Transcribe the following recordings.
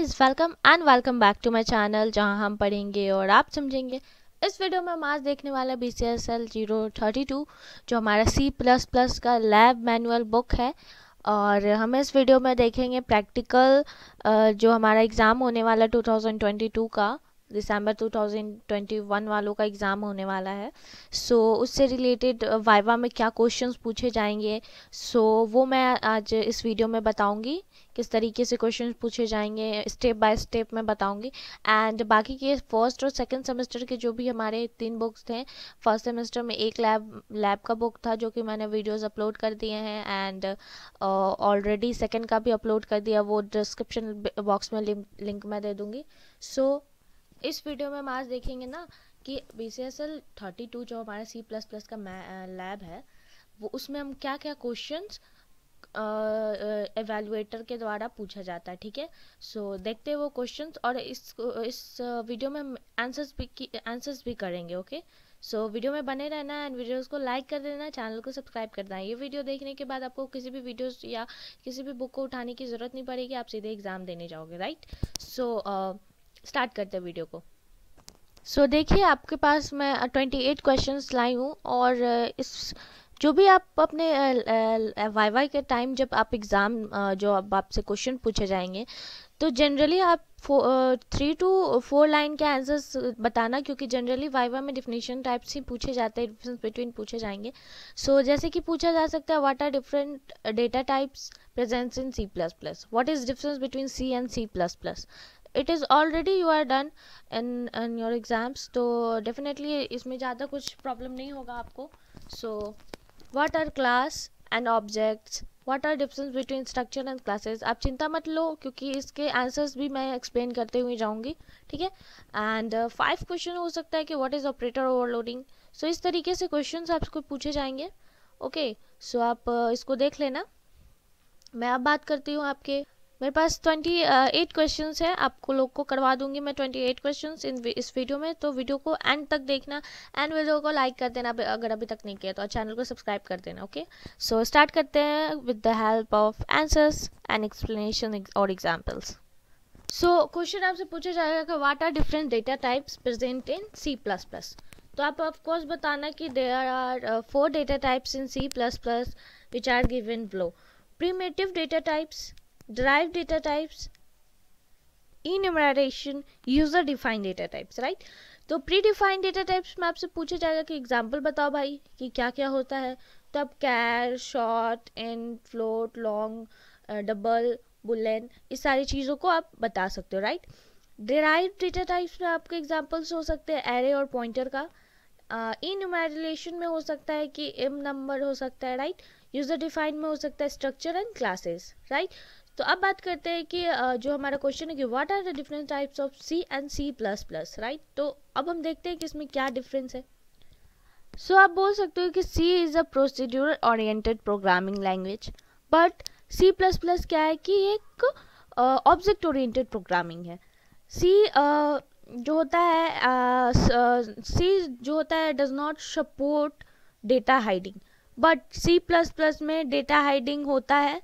Guys welcome and welcome back to my channel जहां हम पढ़ेंगे और आप समझेंगे इस वीडियो में हम आज देखने वाले B C S L zero thirty two जो हमारा सी प्लस प्लस का लैब मैनुअल बुक है और हम इस वीडियो में देखेंगे प्रैक्टिकल जो हमारा एग्ज़ाम होने वाला टू थाउजेंड ट्वेंटी टू का दिसंबर 2021 वालों का एग्ज़ाम होने वाला है सो so, उससे रिलेटेड वाइवा में क्या क्वेश्चंस पूछे जाएंगे सो so, वो मैं आज इस वीडियो में बताऊंगी किस तरीके से क्वेश्चन पूछे जाएंगे स्टेप बाय स्टेप मैं बताऊंगी एंड बाकी के फर्स्ट और सेकेंड सेमेस्टर के जो भी हमारे तीन बुक्स थे फर्स्ट सेमेस्टर में एक लैब लैब का बुक था जो कि मैंने वीडियोस अपलोड कर दिए हैं एंड ऑलरेडी सेकेंड का भी अपलोड कर दिया वो डिस्क्रिप्शन बॉक्स में लिंक लिंक मैं दे दूँगी सो so, इस वीडियो में हम आज देखेंगे ना कि B C S L thirty two जो हमारा सी प्लस प्लस का लैब है वो उसमें हम क्या क्या क्वेश्चंस एवेलुएटर के द्वारा पूछा जाता है ठीक है सो देखते हैं वो क्वेश्चंस और इस इस वीडियो में आंसर्स भी आंसर्स भी करेंगे ओके सो वीडियो में बने रहना एंड वीडियोस को लाइक कर देना चैनल को सब्सक्राइब कर देना ये वीडियो देखने के बाद आपको किसी भी वीडियोस या किसी भी बुक को उठाने की ज़रूरत नहीं पड़ेगी आप सीधे एग्ज़ाम देने जाओगे राइट सो स्टार्ट करते हैं वीडियो को सो so, देखिए आपके पास मैं ट्वेंटी एट क्वेश्चन लाई हूँ और इस जो भी आप अपने वाई वाई के टाइम जब आप एग्ज़ाम जो अब आपसे क्वेश्चन पूछे जाएंगे तो जनरली आप थ्री टू फोर लाइन के आंसर्स बताना क्योंकि जनरली वाइवा में डिफिनेशन टाइप्स ही पूछे जाते हैं डिफरेंस बिटवीन पूछे जाएंगे सो so, जैसे कि पूछा जा सकता है what are different data types presents in C plus plus what is difference between C and C plus plus it is already you are done in in your exams तो definitely इसमें ज़्यादा कुछ प्रॉब्लम नहीं होगा आपको so so, what are class and objects what are difference between structure and classes आप चिंता मत लो क्योंकि इसके आंसर्स भी मैं एक्सप्लेन करते हुए जाऊंगी ठीक है एंड फाइव क्वेश्चन हो सकता है कि what is operator overloading so इस तरीके से क्वेश्चन आपको पूछे जाएंगे ओके okay, सो so आप uh, इसको देख लेना मैं अब बात करती हूँ आपके मेरे पास ट्वेंटी एट क्वेश्चन हैं आपको लोग को करवा दूंगी मैं ट्वेंटी एट क्वेश्चन इन इस वीडियो में तो वीडियो को एंड तक देखना एंड वीडियो को लाइक कर देना अगर अभी तक नहीं किया तो चैनल को सब्सक्राइब कर देना ओके सो स्टार्ट करते हैं with the help of answers and explanation और एग्जाम्पल्स सो क्वेश्चन आपसे पूछा जाएगा कि what are different data types present in C plus plus तो आप ऑफकोर्स बताना कि there are four data types in C plus plus which are give in below primitive data types derived data types enumeration user defined data types right तो predefined data types में आपसे पूछा जाएगा कि example बताओ भाई कि क्या क्या होता है तो आप char short and float long double boolean इस सारी चीज़ों को आप बता सकते हो राइट डिराइव डेटा टाइप्स में आपके एग्जाम्पल्स हो सकते हैं एरे और पॉइंटर का इन uh, में हो सकता है कि एम नंबर हो सकता है राइट यूजर डिफाइंड में हो सकता है स्ट्रक्चर एंड क्लासेस राइट तो अब बात करते हैं कि जो हमारा क्वेश्चन है कि what are the different types of C and C plus plus right तो अब हम देखते हैं कि इसमें क्या डिफरेंस है सो so, आप बोल सकते हो कि C is a procedure oriented programming language but C plus plus क्या है कि एक ऑब्जेक्ट ओरिएंटेड प्रोग्रामिंग है सी जो होता है सी जो होता है does not support data hiding but C plus plus में डेटा हाइडिंग होता है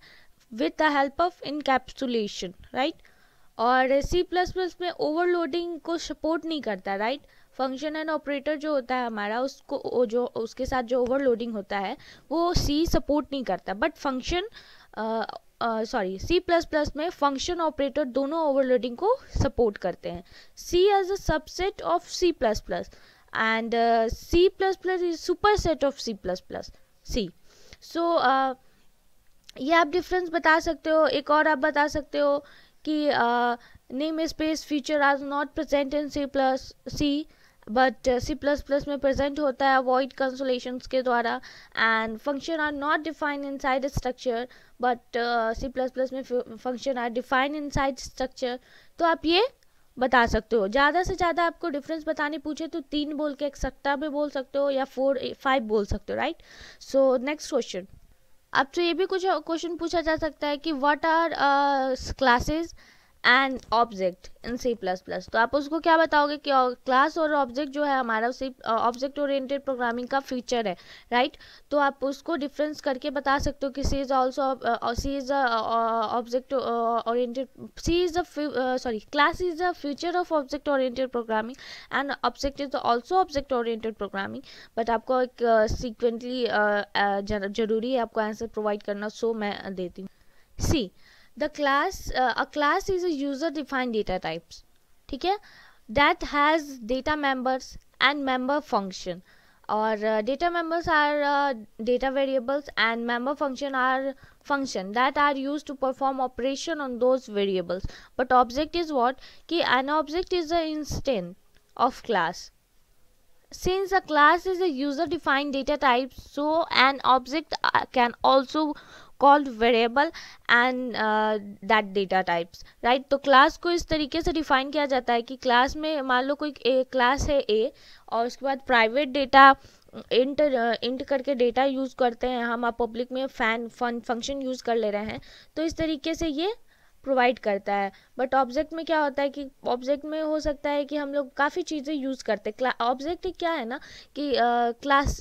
with the help of encapsulation right और सी प्लस प्लस में ओवरलोडिंग को सपोर्ट नहीं करता राइट फंक्शन एंड ऑपरेटर जो होता है हमारा उसको जो उसके साथ जो ओवरलोडिंग होता है वो सी सपोर्ट नहीं करता but function sorry C plus plus में फंक्शन ऑपरेटर दोनों ओवरलोडिंग को सपोर्ट करते हैं C as a subset of C plus plus and C plus plus is superset of C plus plus C so ये आप difference बता सकते हो एक और आप बता सकते हो कि namespace feature are not present in C plus C but C plus plus में प्रेजेंट होता है वॉइड कंसोलेशन के द्वारा and function are not define inside structure but C plus plus में function are define inside structure तो आप ये बता सकते हो ज़्यादा से ज़्यादा आपको डिफरेंस बताने पूछे तो तीन बोल के एक सट्टा में बोल सकते हो या फोर फाइव बोल सकते हो राइट सो नेक्स्ट क्वेश्चन अब तो ये भी कुछ क्वेश्चन पूछा जा सकता है कि what are classes and object in C plus plus तो आप उसको क्या बताओगे कि क्लास और ऑब्जेक्ट जो है हमारा सी ऑब्जेक्ट ओरिएंटेड प्रोग्रामिंग का फीचर है राइट तो आप उसको डिफरेंस करके बता सकते हो कि C is also C is a object oriented C is a sorry class is a future of object oriented programming and object is also object oriented programming but आपको एक सिक्वेंटली uh, uh, जरूरी है आपको आंसर प्रोवाइड करना सो so मैं देती हूँ सी the class uh, a class is a user defined data types ठीक that has data members and member function or uh, data members are uh, data variables and member function are function that are used to perform operation on those variables but object is what ki an object is an instance of class Since a class is a user-defined data type, so an object can also called variable and uh, that data types right तो class को इस तरीके से define किया जाता है कि class में मान लो कोई class है A और उसके बाद private data int int करके data use करते हैं हम आप public में fan fun function use कर ले रहे हैं तो इस तरीके से ये प्रोवाइड करता है बट ऑब्जेक्ट में क्या होता है कि ऑब्जेक्ट में हो सकता है कि हम लोग काफ़ी चीज़ें यूज़ करते हैं ऑब्जेक्ट क्या है ना कि क्लास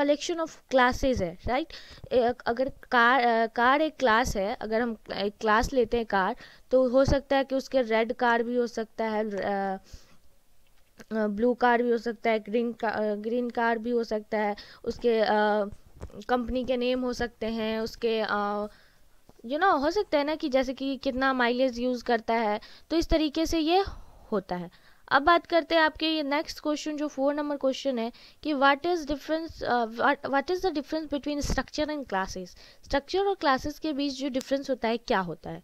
कलेक्शन ऑफ क्लासेज है राइट right? अगर कार कार एक क्लास है अगर हम एक क्लास लेते हैं कार तो हो सकता है कि उसके रेड कार भी हो सकता है आ, ब्लू कार भी हो सकता है ग्रीन का ग्रीन कार भी हो सकता है उसके कंपनी के नेम हो सकते हैं उसके आ, यू नो हो सकता है ना कि जैसे कि कितना माइलेज यूज़ करता है तो इस तरीके से ये होता है अब बात करते हैं आपके ये नेक्स्ट क्वेश्चन जो फोर नंबर क्वेश्चन है कि what is difference what is the difference between structure and classes structure और क्लासेस के बीच जो डिफरेंस होता है क्या होता है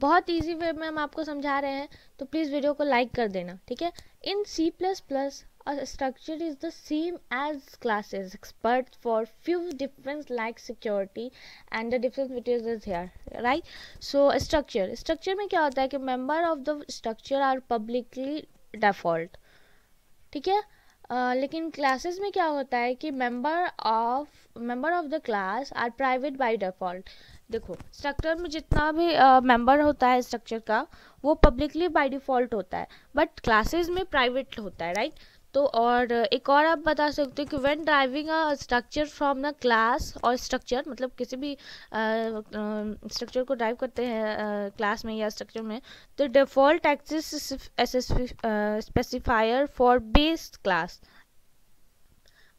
बहुत इजी वे में हम आपको समझा रहे हैं तो प्लीज़ वीडियो को लाइक कर देना ठीक है in C plus plus a structure is the same as classes but for few difference like security and the difference which is here right so a structure structure में क्या होता है कि member of the structure are publicly default ठीक है uh, लेकिन classes में क्या होता है कि member of member of the class are private by default देखो स्ट्रक्चर में जितना भी मेंबर uh, होता है स्ट्रक्चर का वो पब्लिकली बाय डिफ़ॉल्ट होता है बट क्लासेस में प्राइवेट होता है राइट right? तो और एक और आप बता सकते हो कि when driving a structure from the class और स्ट्रक्चर मतलब किसी भी स्ट्रक्चर को ड्राइव करते हैं क्लास में या स्ट्रक्चर में तो default access specifier for based class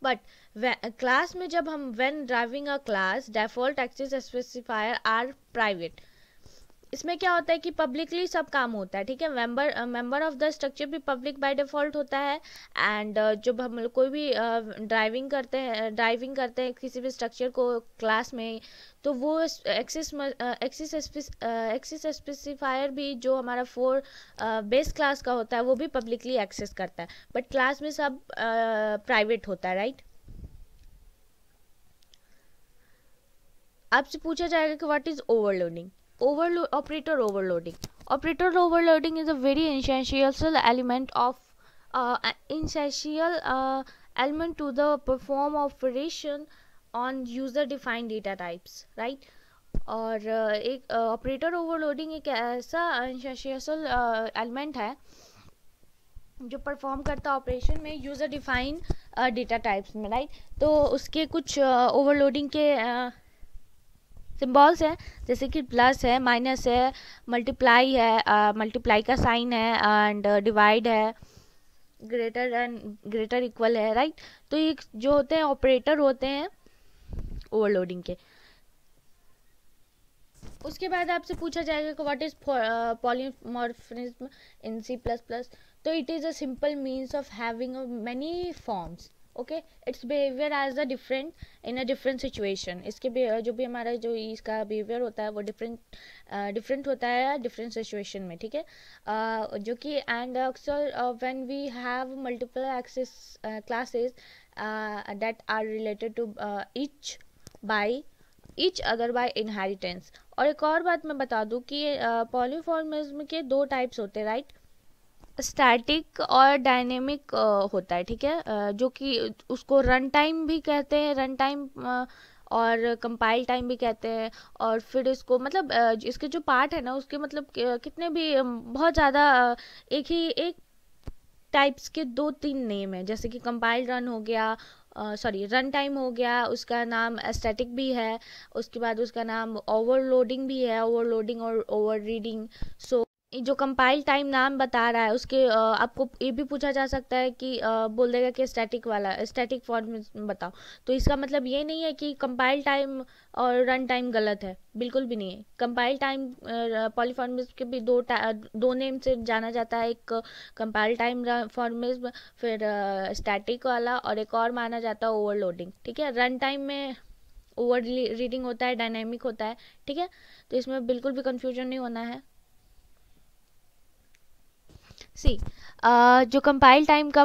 but class में जब हम when driving a class default access specifier are private इसमें क्या होता है कि पब्लिकली सब काम होता है ठीक है member member of the structure भी पब्लिक बाय डिफॉल्ट होता है एंड uh, जब हम कोई भी ड्राइविंग uh, करते हैं ड्राइविंग करते हैं किसी भी स्ट्रक्चर को क्लास में तो वो एक्सिस एक्सिस एक्सिस स्पेसिफायर भी जो हमारा फोर बेस क्लास का होता है वो भी पब्लिकली एक्सेस करता है बट क्लास में सब प्राइवेट uh, होता है राइट right? आपसे पूछा जाएगा कि what is overloading overload operator overloading operator overloading is a very essential element of uh, essential uh, element to the perform operation on user defined data types right और एक operator overloading एक ऐसा essential element है जो perform करता है operation में user define data types में राइट तो उसके कुछ ओवरलोडिंग के सिम्बॉल्स हैं जैसे कि प्लस है माइनस है मल्टीप्लाई है मल्टीप्लाई uh, का साइन है एंड डिवाइड है ग्रेटर एंड ग्रेटर इक्वल है राइट right? तो ये जो होते हैं ऑपरेटर होते हैं ओवरलोडिंग के उसके बाद आपसे पूछा जाएगा कि what is polymorphism in C plus plus तो it is a simple means of having many forms okay its behaviour as a different in a different situation इसके जो भी हमारा जो इसका बिहेवियर होता है वो डिफरेंट डिफरेंट होता है डिफरेंट सिचुएशन में ठीक है जो कि एंड अक्सर when we have multiple access classes that are related to each by each other by inheritance और एक और बात मैं बता दूँ कि पॉलीफॉर्मिज्म के दो टाइप्स होते हैं राइट right? स्टैटिक और डायनेमिक होता है ठीक है जो कि उसको रन टाइम भी कहते हैं रन टाइम और कंपाइल टाइम भी कहते हैं और फिर इसको मतलब इसके जो पार्ट है ना उसके मतलब कितने भी बहुत ज़्यादा एक ही एक टाइप्स के दो तीन नेम है जैसे कि कंपाइल रन हो गया सॉरी रन टाइम हो गया उसका नाम एस्थेटिक भी है उसके बाद उसका नाम ओवरलोडिंग भी है ओवरलोडिंग और ओवर रीडिंग सो जो कंपाइल टाइम नाम बता रहा है उसके आपको ये भी पूछा जा सकता है कि बोल देगा कि स्टैटिक वाला स्टैटिक फॉर्म में बताओ तो इसका मतलब ये नहीं है कि कंपाइल टाइम और रन टाइम गलत है बिल्कुल भी नहीं है कंपाइल टाइम पॉलीफॉर्मिज के भी दो दो नेम से जाना जाता है एक कंपाइल टाइम फॉर्मिज फिर स्टैटिक वाला और एक और माना जाता है ओवरलोडिंग ठीक है रन टाइम में ओवर रीडिंग होता है डायनेमिक होता है ठीक है तो इसमें बिल्कुल भी कंफ्यूजन नहीं होना है सी जो कंपाइल टाइम का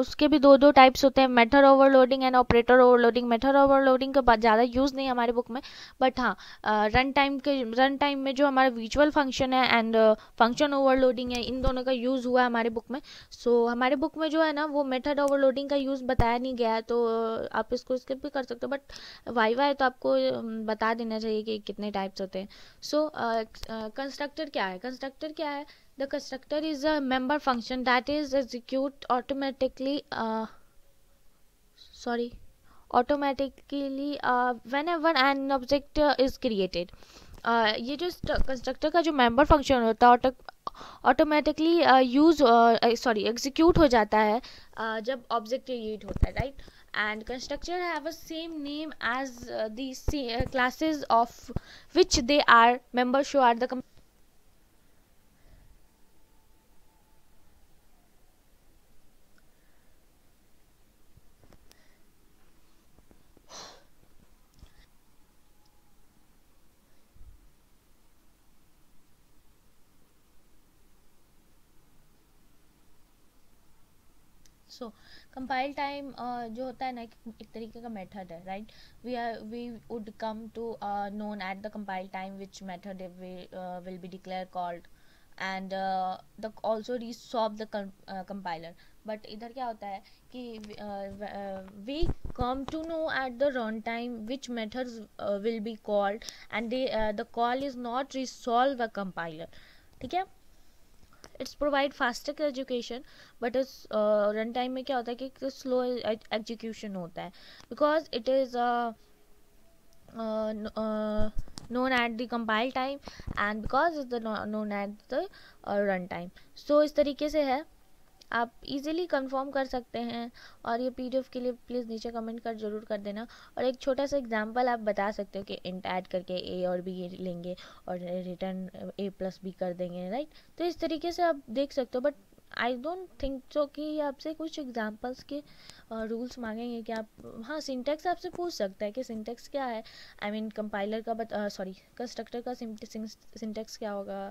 उसके भी दो दो टाइप्स होते हैं method overloading and operator overloading method overloading का ज़्यादा यूज़ नहीं हमारे बुक में बट हाँ रन टाइम के रन टाइम में जो हमारा विजुअल फंक्शन है एंड फंक्शन ओवरलोडिंग है इन दोनों का यूज़ हुआ है हमारे बुक में सो so, हमारे बुक में जो है ना वो मेथड ओवरलोडिंग का यूज़ बताया नहीं गया है तो आप इसको स्किप भी कर सकते हो बट वाई वाई तो आपको बता देना चाहिए कि कितने टाइप्स होते हैं सो कंस्ट्रक्टर क्या है कंस्ट्रक्टर क्या है the constructor is a member function that is execute automatically uh, sorry automatically uh, whenever an object uh, is created uh, ये जो कंस्ट्रक्टर का जो मेंबर फंक्शन होता है ऑटोमेटिकली यूज सॉरी एग्जीक्यूट हो जाता है uh, जब ऑब्जेक्ट क्रिएट होता है right and constructor have a same name as the classes of which they are member show are the so compile time जो होता है ना एक तरीके का मेथड है right we are we would come to known at the compile time which method will be declare called and the also resolve the compiler but इधर क्या होता है कि we come to know eight the run time which method will be called and the call is not resolve a compiler ठीक है it's provide faster education but इस run time में क्या होता है कि स्लो एग्जीक्यूशन e-, e-, होता है because it is known at the compile time and because is the known at the run time so इस तरीके से है आप इजीली कंफर्म कर सकते हैं और ये पीडीएफ के लिए प्लीज़ नीचे कमेंट कर जरूर कर देना और एक छोटा सा एग्जांपल आप बता सकते हो कि इंट ऐड करके ए और बी लेंगे और रिटर्न ए प्लस बी कर देंगे राइट तो इस तरीके से आप देख सकते हो but I don't think so कि आपसे कुछ एग्जांपल्स के रूल्स uh, मांगेंगे कि आप हाँ सिंटेक्स आपसे पूछ सकता है कि सिंटेक्स क्या है आई मीन कंपाइलर का बत सॉरी कंस्ट्रक्टर का सिंटेक्स क्या होगा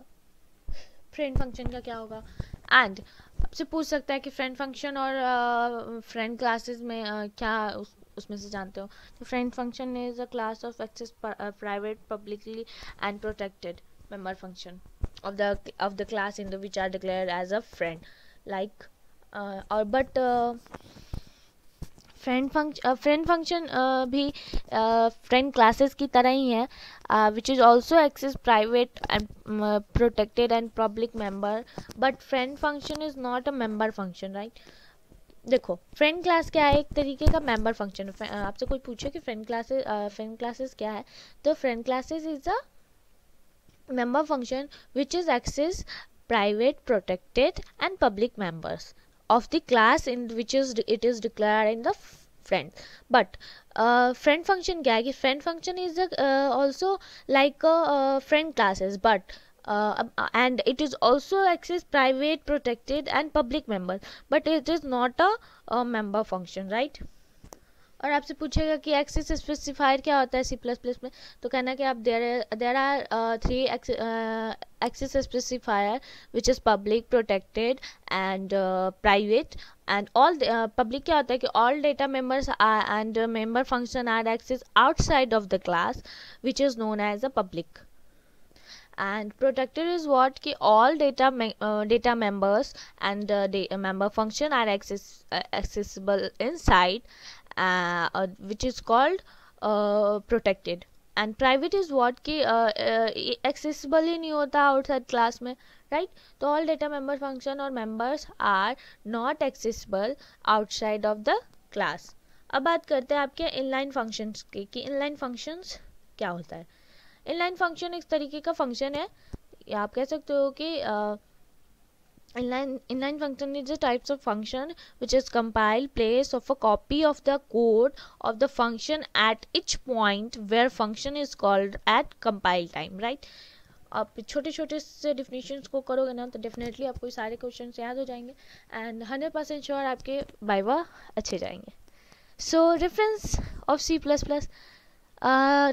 फ्रेंड फंक्शन का क्या होगा एंड आपसे पूछ सकता है कि फ्रेंड फंक्शन और फ्रेंड क्लासेस में uh, क्या उस, उसमें से जानते हो तो friend function is a class of access private publicly and protected member function of the of the class in the which are declare as a friend like और but friend function friend function भी friend uh, classes की तरह ही है which is also access private and protected and public member but friend function is not a member function right देखो friend class क्या है एक तरीके का मेंबर फंक्शन uh, आपसे कोई पूछे कि फ्रेंड क्लासेस फ्रेंड क्लासेस क्या है तो friend classes is a member function which is access private protected and public members of the class in which is it is declared in the friend but uh, friend function kya hai friend function is a, uh, also like a, uh, friend classes but uh, uh, and it is also access private protected and public member but it is not a, a member function right और आपसे पूछेगा कि access specifier क्या होता है सी plus plus में तो कहना कि आप there are three access specifier which is public protected and private and all public क्या होता है कि all data members and member function are access outside of the class which is known as a public and protected is what कि all data data members and member function are access accessible inside which is called protected and private is what कि accessible ही नहीं होता outside class में right तो all data member function और members are not accessible outside of the class अब बात करते हैं आपके इनलाइन फंक्शंस की कि इनलाइन फंक्शंस क्या होता है इनलाइन फंक्शन एक तरीके का फंक्शन है या आप कह सकते हो कि uh, inline inline function is the types of function which is compile place of a copy of the code of the function at each point where function is called at compile time right आप छोटे छोटे से definitions को करोगे ना तो definitely आपको सारे क्वेश्चन याद हो जाएंगे एंड हंड्रेड परसेंट श्योर आपके बाइवा अच्छे जाएंगे so reference of C plus plus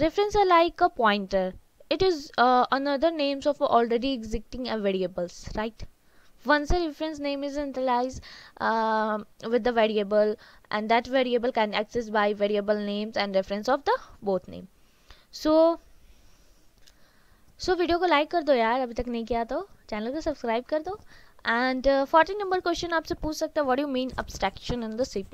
reference are like a pointer it is another names of already existing variables right once a reference name is initialized um, with the variable and that variable can access by variable names and reference of the both name so so video ko like kar do yaar abhi tak nahi kiya to channel ko subscribe kar do and uh, 14 number question aapse pooch sakta what do you mean abstraction in the c++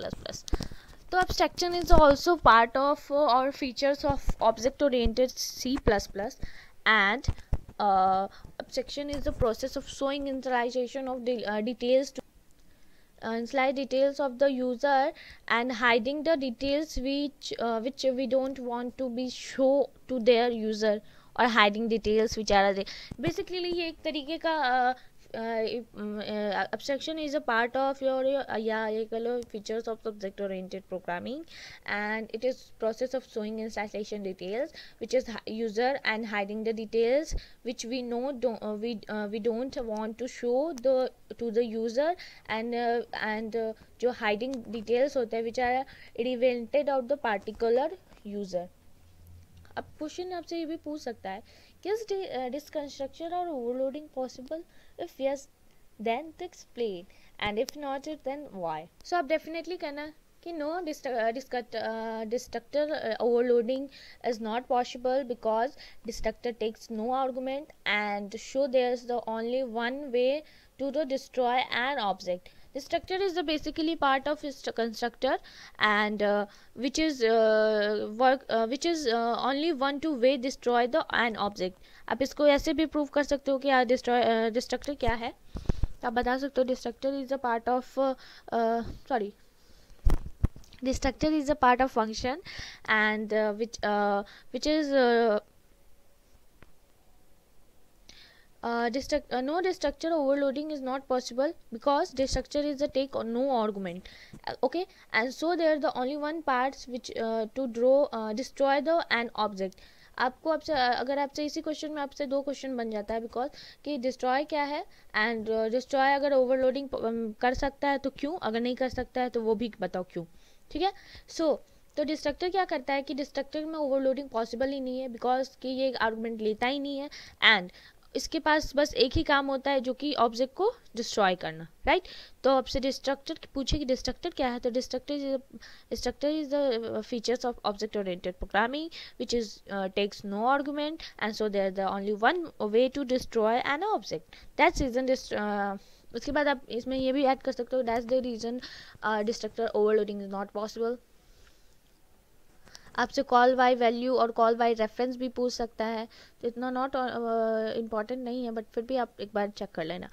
so abstraction is also part of uh, our features of object oriented c++ uh, abstraction is the process of showing initialization of uh, details to slide uh, details of the user and hiding the details which uh, which we don't want to be show to their user or hiding details which are basically ये एक तरीके का abstraction is a part of your, uh, yeah you call features of subject oriented programming and it is process of showing instantiation details which is user and hiding the details which we know don't uh, we uh, we don't want to show the to the user and uh, and uh, hiding details hote which are irrelevant of the particular user question आपसे ये भी पूछ सकता है किस destructor और overloading possible if yes then तो explain and if not it then why so आप डेफिनेटली कहना कि no destructor overloading is not possible because destructor takes no argument and so there is the only one way to the destroy an object the structure is the basically part of constructor and uh, which is uh, work uh, which is only one to way destroy the an object आप इसको ऐसे भी prove कर सकते हो कि यार destroy destructor क्या है आप बता सकते हो destructor is a part of sorry destructor is a part of function and which which is uh, destruct, uh, no destructure overloading is not possible because destructure is a take or no argument uh, okay and so they are the only one parts which to draw destroy the an object आपको आपसे अगर आपसे इसी question में आपसे दो question बन जाता है बिकॉज कि डिस्ट्रॉय क्या है एंड डिस्ट्रॉय अगर ओवरलोडिंग कर सकता है तो क्यों अगर नहीं कर सकता है तो वो भी बताओ क्यों ठीक है सो so, तो डिस्ट्रक्टर क्या करता है कि डिस्ट्रक्टर में ओवरलोडिंग पॉसिबल ही नहीं है बिकॉज कि ये आर्गूमेंट लेता ही नहीं है एंड इसके पास बस एक ही काम होता है जो कि ऑब्जेक्ट को डिस्ट्रॉय करना राइट तो आपसे डिस्ट्रक्टर पूछे कि डिस्ट्रक्टर क्या है तो destructor destructor is the features of object oriented programming which is takes no argument and so there the only one way to destroy an object that's is उसके बाद आप इसमें ये भी ऐड कर सकते हो that's the reason destructor overloading is not possible आपसे कॉल बाई वैल्यू और कॉल बाई रेफरेंस भी पूछ सकता है तो इतना नॉट इम्पॉर्टेंट uh, नहीं है बट फिर भी आप एक बार चेक कर लेना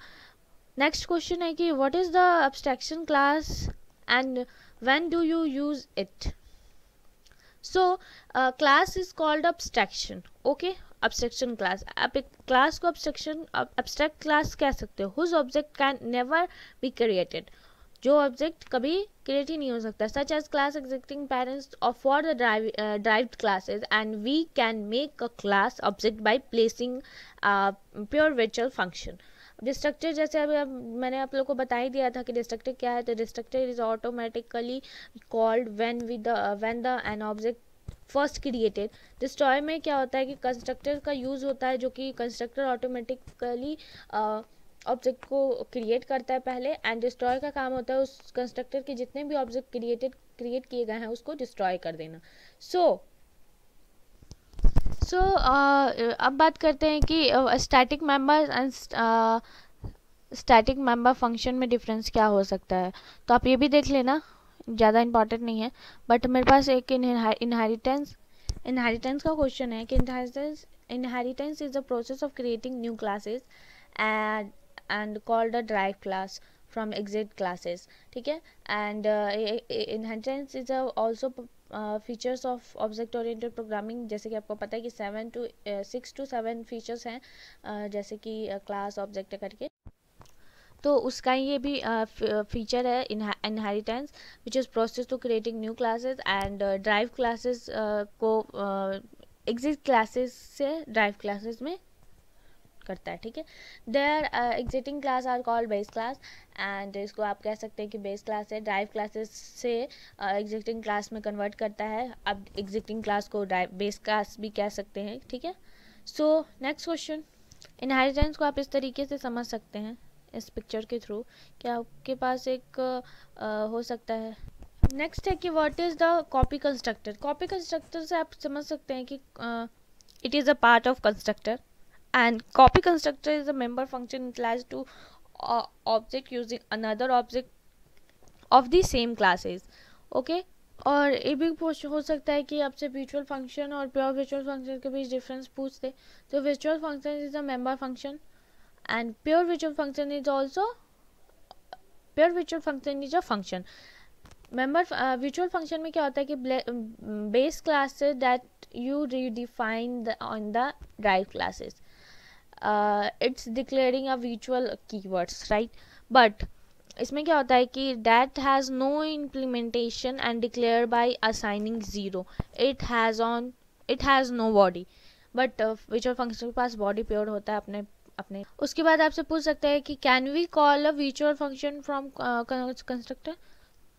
नेक्स्ट क्वेश्चन है कि what is the abstraction class and when do you use it so class is called abstraction okay abstraction class uh, आप एक क्लास को abstraction abstract क्लास कह सकते हो whose object can never be created जो object कभी create ही नहीं हो सकता such as class existing parents for the derived classes and we can make a class object by placing pure virtual function destructor जैसे अभी अब मैंने आप लोग को बता ही दिया था कि डिस्ट्रक्टर क्या है तो destructor is automatically called when with when the an object first created destroy में क्या होता है कि कंस्ट्रक्टर का यूज़ होता है जो कि कंस्ट्रक्टर ऑटोमेटिकली ऑब्जेक्ट को क्रिएट करता है पहले एंड डिस्ट्रॉय का काम होता है उस कंस्ट्रक्टर के जितने भी ऑब्जेक्ट क्रिएटेड क्रिएट किए गए हैं उसको डिस्ट्रॉय कर देना सो so, सो so, uh, अब बात करते हैं कि static member and static member function में डिफरेंस क्या हो सकता है तो आप ये भी देख लेना ज़्यादा इंपॉर्टेंट नहीं है बट मेरे पास एक इनहेरिटेंस इनहेरिटेंस का क्वेश्चन है कि inheritance inheritance is the process of creating new classes and and call the drive class from exit classes ठीक है and uh, is also features of object oriented programming जैसे कि आपको पता है कि seven to six to seven features हैं uh, जैसे कि क्लास uh, ऑब्जेक्ट करके तो उसका ये भी फीचर uh, है inheritance which is process to creating new classes and drive classes को एग्जिट क्लासेस से ड्राइव क्लासेस में करता है ठीक है there exiting class are called base class and इसको आप कह सकते हैं कि बेस क्लास है ड्राइव क्लासेस से एग्जिटिंग uh, क्लास में कन्वर्ट करता है अब एग्जिटिंग क्लास को ड्राइव बेस क्लास भी कह सकते हैं ठीक है सो नेक्स्ट क्वेश्चन इनहेरिटेंस को आप इस तरीके से समझ सकते हैं इस पिक्चर के थ्रू कि आपके पास एक uh, हो सकता है नेक्स्ट है कि what is the copy constructor copy constructor से आप समझ सकते हैं कि it is a part of constructor and copy constructor is a member function utilized to uh, object using another object of the same classes okay और ये भी पूछ हो सकता है कि आपसे विचुअल फंक्शन और प्योर विचुअल फंक्शन के बीच डिफरेंस पूछते तो विचुअल function is a member function and pure विचुअल function is also pure विचुअल function is a function member विचुअल function में क्या होता है कि बेस क्लासेस दैट यू री define on the drive classes uh, it's declaring a virtual keywords right but इसमें क्या होता है कि that has no implementation and declare by assigning zero it has on it has no body but which uh, function के पास body pure होता है अपने अपने उसके बाद आपसे पूछ सकते हैं कि can we call a virtual function from constructor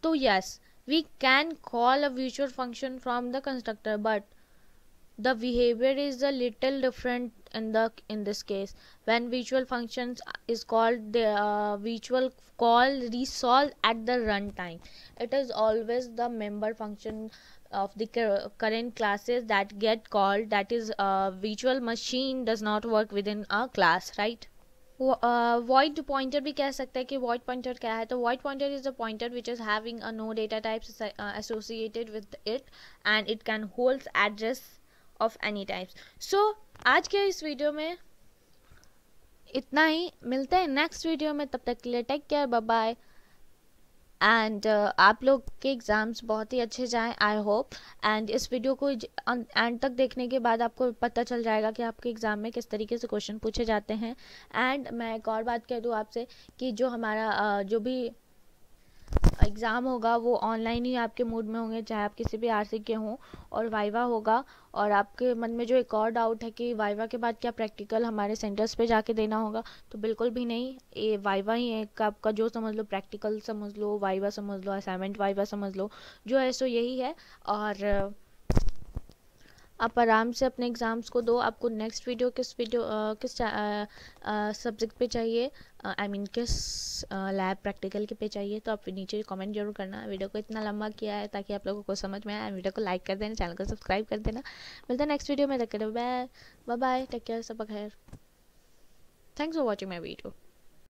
तो yes we can call a virtual function from the constructor but The behavior is a little different in the in this case when virtual functions is called the uh, visual call resolved at the runtime it is always the member function of the current classes that get called that is uh, virtual machine does not work within a class right uh, Void pointer भी कह सकते हैं कि void pointer क्या है तो void pointer a a pointer which is having a no data types associated with of any types so आज के इस वीडियो में इतना ही मिलते हैं नेक्स्ट वीडियो में तब तक के लिए टेक केयर बाय एंड आप लोग के एग्ज़ाम्स बहुत ही अच्छे जाएं आई होप एंड इस वीडियो को एंड अं, तक देखने के बाद आपको पता चल जाएगा कि आपके एग्ज़ाम में किस तरीके से क्वेश्चन पूछे जाते हैं एंड मैं एक और बात कह दूँ आपसे कि जो हमारा uh, जो भी एग्ज़ाम होगा वो ऑनलाइन ही आपके मूड में होंगे चाहे आप किसी भी आर सी के हों और वाइवा होगा और आपके मन में जो एक और डाउट है कि वाइवा के बाद क्या प्रैक्टिकल हमारे सेंटर्स पे जाके देना होगा तो बिल्कुल भी नहीं ये वाइवा ही एक आपका जो समझ लो प्रैक्टिकल समझ लो वाइवा समझ लो असाइनमेंट वाइवा समझ लो जो है सो यही है और आप आराम से अपने एग्ज़ाम्स को दो आपको नेक्स्ट वीडियो किस वीडियो आ, किस सब्जेक्ट पे चाहिए आई मीन mean, किस लैब प्रैक्टिकल के पे चाहिए तो आप नीचे कमेंट जरूर करना वीडियो को इतना लंबा किया है ताकि आप लोगों को समझ में आए वीडियो को लाइक कर देना चैनल को सब्सक्राइब कर देना मिलता है नेक्स्ट वीडियो में तक बाय बाय टेक केयर सब खैर thanks for watching my video